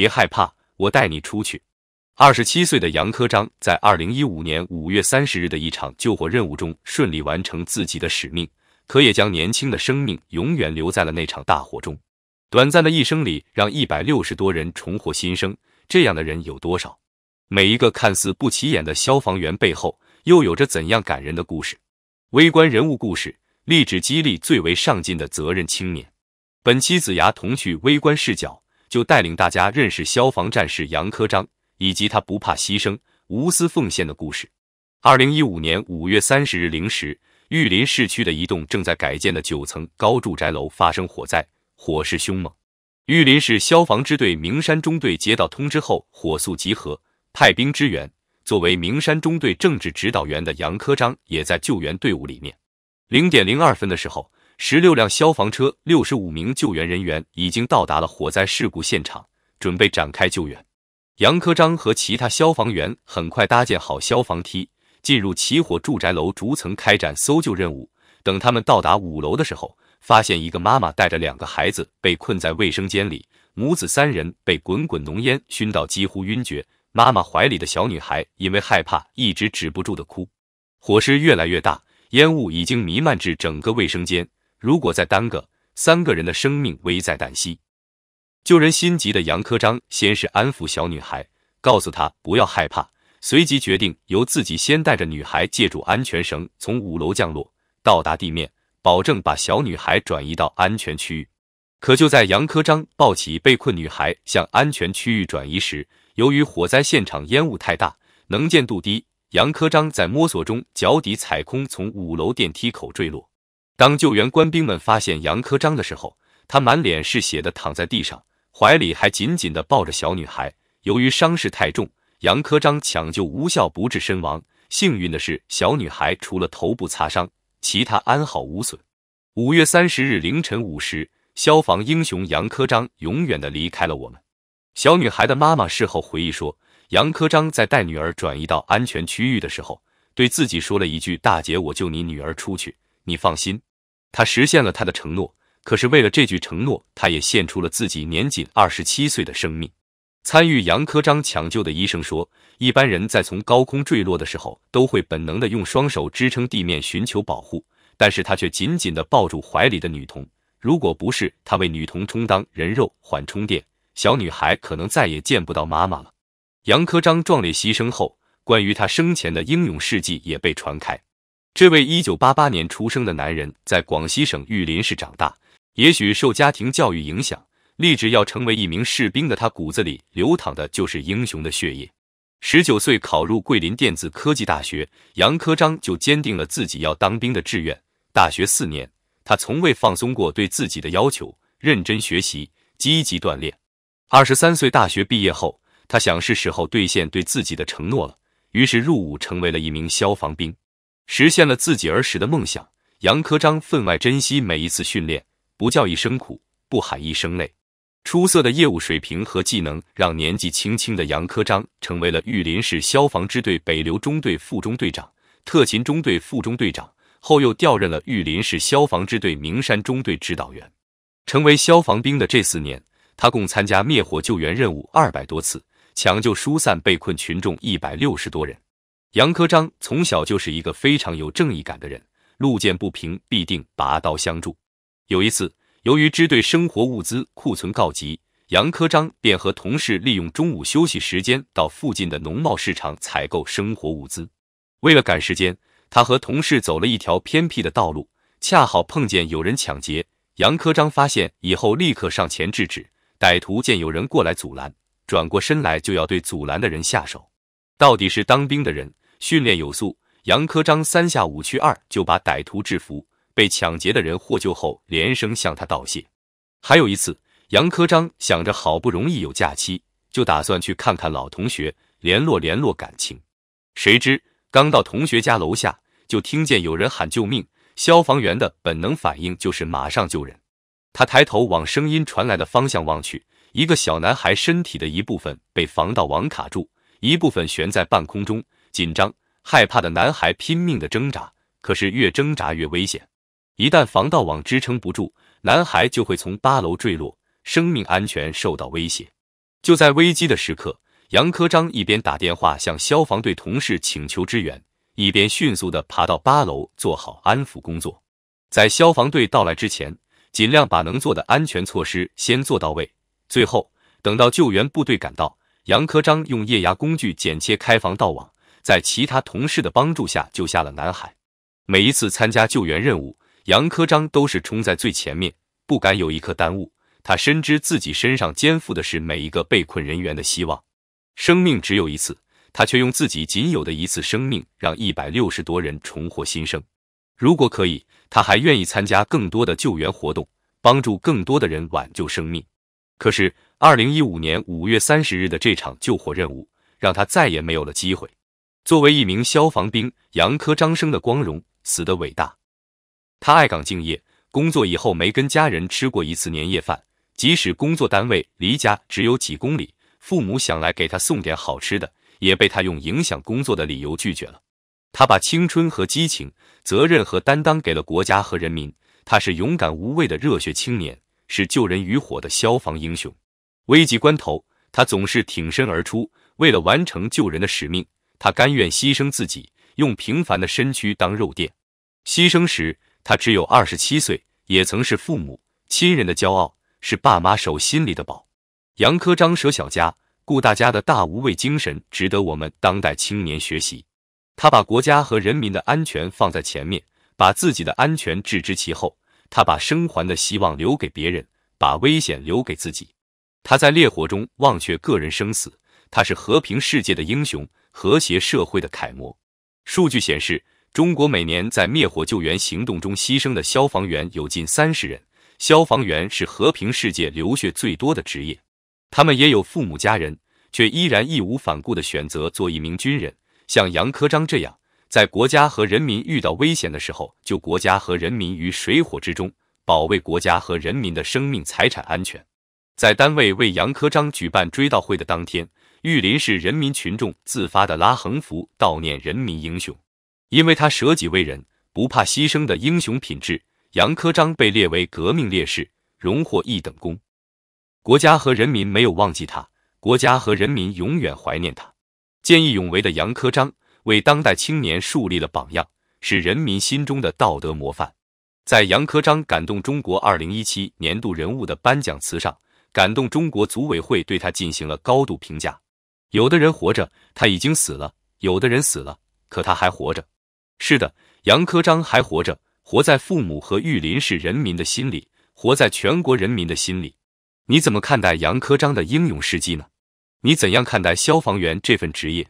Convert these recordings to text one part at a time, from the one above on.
别害怕，我带你出去。二十七岁的杨科章在二零一五年五月三十日的一场救火任务中，顺利完成自己的使命，可也将年轻的生命永远留在了那场大火中。短暂的一生里，让一百六十多人重获新生。这样的人有多少？每一个看似不起眼的消防员背后，又有着怎样感人的故事？微观人物故事，励志激励最为上进的责任青年。本期子牙童趣微观视角。就带领大家认识消防战士杨科章以及他不怕牺牲、无私奉献的故事。二零一五年五月三十日零时，玉林市区的一栋正在改建的九层高住宅楼发生火灾，火势凶猛。玉林市消防支队明山中队接到通知后，火速集合，派兵支援。作为明山中队政治指导员的杨科章也在救援队伍里面。零点零二分的时候。十六辆消防车，六十五名救援人员已经到达了火灾事故现场，准备展开救援。杨科章和其他消防员很快搭建好消防梯，进入起火住宅楼，逐层开展搜救任务。等他们到达五楼的时候，发现一个妈妈带着两个孩子被困在卫生间里，母子三人被滚滚浓烟熏到几乎晕厥。妈妈怀里的小女孩因为害怕，一直止不住的哭。火势越来越大，烟雾已经弥漫至整个卫生间。如果再耽搁，三个人的生命危在旦夕。救人心急的杨科章先是安抚小女孩，告诉她不要害怕，随即决定由自己先带着女孩，借助安全绳从五楼降落，到达地面，保证把小女孩转移到安全区域。可就在杨科章抱起被困女孩向安全区域转移时，由于火灾现场烟雾太大，能见度低，杨科章在摸索中脚底踩空，从五楼电梯口坠落。当救援官兵们发现杨科章的时候，他满脸是血的躺在地上，怀里还紧紧的抱着小女孩。由于伤势太重，杨科章抢救无效，不治身亡。幸运的是，小女孩除了头部擦伤，其他安好无损。五月三十日凌晨五时，消防英雄杨科章永远的离开了我们。小女孩的妈妈事后回忆说，杨科章在带女儿转移到安全区域的时候，对自己说了一句：“大姐，我救你女儿出去，你放心。”他实现了他的承诺，可是为了这句承诺，他也献出了自己年仅二十七岁的生命。参与杨科章抢救的医生说，一般人在从高空坠落的时候，都会本能的用双手支撑地面，寻求保护，但是他却紧紧的抱住怀里的女童。如果不是他为女童充当人肉缓冲垫，小女孩可能再也见不到妈妈了。杨科章壮烈牺牲后，关于他生前的英勇事迹也被传开。这位一九八八年出生的男人在广西省玉林市长大，也许受家庭教育影响，立志要成为一名士兵的他，骨子里流淌的就是英雄的血液。十九岁考入桂林电子科技大学，杨科章就坚定了自己要当兵的志愿。大学四年，他从未放松过对自己的要求，认真学习，积极锻炼。二十三岁大学毕业后，他想是时候兑现对自己的承诺了，于是入伍成为了一名消防兵。实现了自己儿时的梦想，杨科章分外珍惜每一次训练，不叫一声苦，不喊一声累。出色的业务水平和技能，让年纪轻轻的杨科章成为了玉林市消防支队北流中队副中队长、特勤中队副中队长，后又调任了玉林市消防支队明山中队指导员。成为消防兵的这四年，他共参加灭火救援任务二百多次，抢救疏散被困群众一百六十多人。杨科章从小就是一个非常有正义感的人，路见不平必定拔刀相助。有一次，由于支队生活物资库存告急，杨科章便和同事利用中午休息时间到附近的农贸市场采购生活物资。为了赶时间，他和同事走了一条偏僻的道路，恰好碰见有人抢劫。杨科章发现以后，立刻上前制止。歹徒见有人过来阻拦，转过身来就要对阻拦的人下手。到底是当兵的人。训练有素，杨科章三下五去二就把歹徒制服。被抢劫的人获救后，连声向他道谢。还有一次，杨科章想着好不容易有假期，就打算去看看老同学，联络联络感情。谁知刚到同学家楼下，就听见有人喊救命。消防员的本能反应就是马上救人。他抬头往声音传来的方向望去，一个小男孩身体的一部分被防盗网卡住，一部分悬在半空中。紧张害怕的男孩拼命的挣扎，可是越挣扎越危险。一旦防盗网支撑不住，男孩就会从八楼坠落，生命安全受到威胁。就在危机的时刻，杨科章一边打电话向消防队同事请求支援，一边迅速的爬到八楼做好安抚工作。在消防队到来之前，尽量把能做的安全措施先做到位。最后，等到救援部队赶到，杨科章用液压工具剪切开防盗网。在其他同事的帮助下救下了男孩。每一次参加救援任务，杨科章都是冲在最前面，不敢有一刻耽误。他深知自己身上肩负的是每一个被困人员的希望，生命只有一次，他却用自己仅有的一次生命，让一百六十多人重获新生。如果可以，他还愿意参加更多的救援活动，帮助更多的人挽救生命。可是，二零一五年五月三十日的这场救火任务，让他再也没有了机会。作为一名消防兵，杨科张生的光荣死的伟大。他爱岗敬业，工作以后没跟家人吃过一次年夜饭。即使工作单位离家只有几公里，父母想来给他送点好吃的，也被他用影响工作的理由拒绝了。他把青春和激情、责任和担当给了国家和人民。他是勇敢无畏的热血青年，是救人于火的消防英雄。危急关头，他总是挺身而出，为了完成救人的使命。他甘愿牺牲自己，用平凡的身躯当肉垫。牺牲时，他只有二十七岁，也曾是父母亲人的骄傲，是爸妈手心里的宝。杨科张舍小家顾大家的大无畏精神，值得我们当代青年学习。他把国家和人民的安全放在前面，把自己的安全置之其后。他把生还的希望留给别人，把危险留给自己。他在烈火中忘却个人生死，他是和平世界的英雄。和谐社会的楷模。数据显示，中国每年在灭火救援行动中牺牲的消防员有近三十人。消防员是和平世界流血最多的职业，他们也有父母家人，却依然义无反顾地选择做一名军人。像杨科章这样，在国家和人民遇到危险的时候，救国家和人民于水火之中，保卫国家和人民的生命财产安全。在单位为杨科章举办追悼会的当天。玉林市人民群众自发的拉横幅悼念人民英雄，因为他舍己为人、不怕牺牲的英雄品质。杨科章被列为革命烈士，荣获一等功。国家和人民没有忘记他，国家和人民永远怀念他。见义勇为的杨科章为当代青年树立了榜样，是人民心中的道德模范。在杨科章感动中国二零一七年度人物的颁奖词上，感动中国组委会对他进行了高度评价。有的人活着，他已经死了；有的人死了，可他还活着。是的，杨科章还活着，活在父母和玉林市人民的心里，活在全国人民的心里。你怎么看待杨科章的英勇事迹呢？你怎样看待消防员这份职业？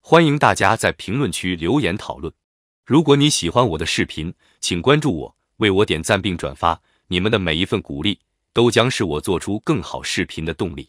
欢迎大家在评论区留言讨论。如果你喜欢我的视频，请关注我，为我点赞并转发。你们的每一份鼓励，都将是我做出更好视频的动力。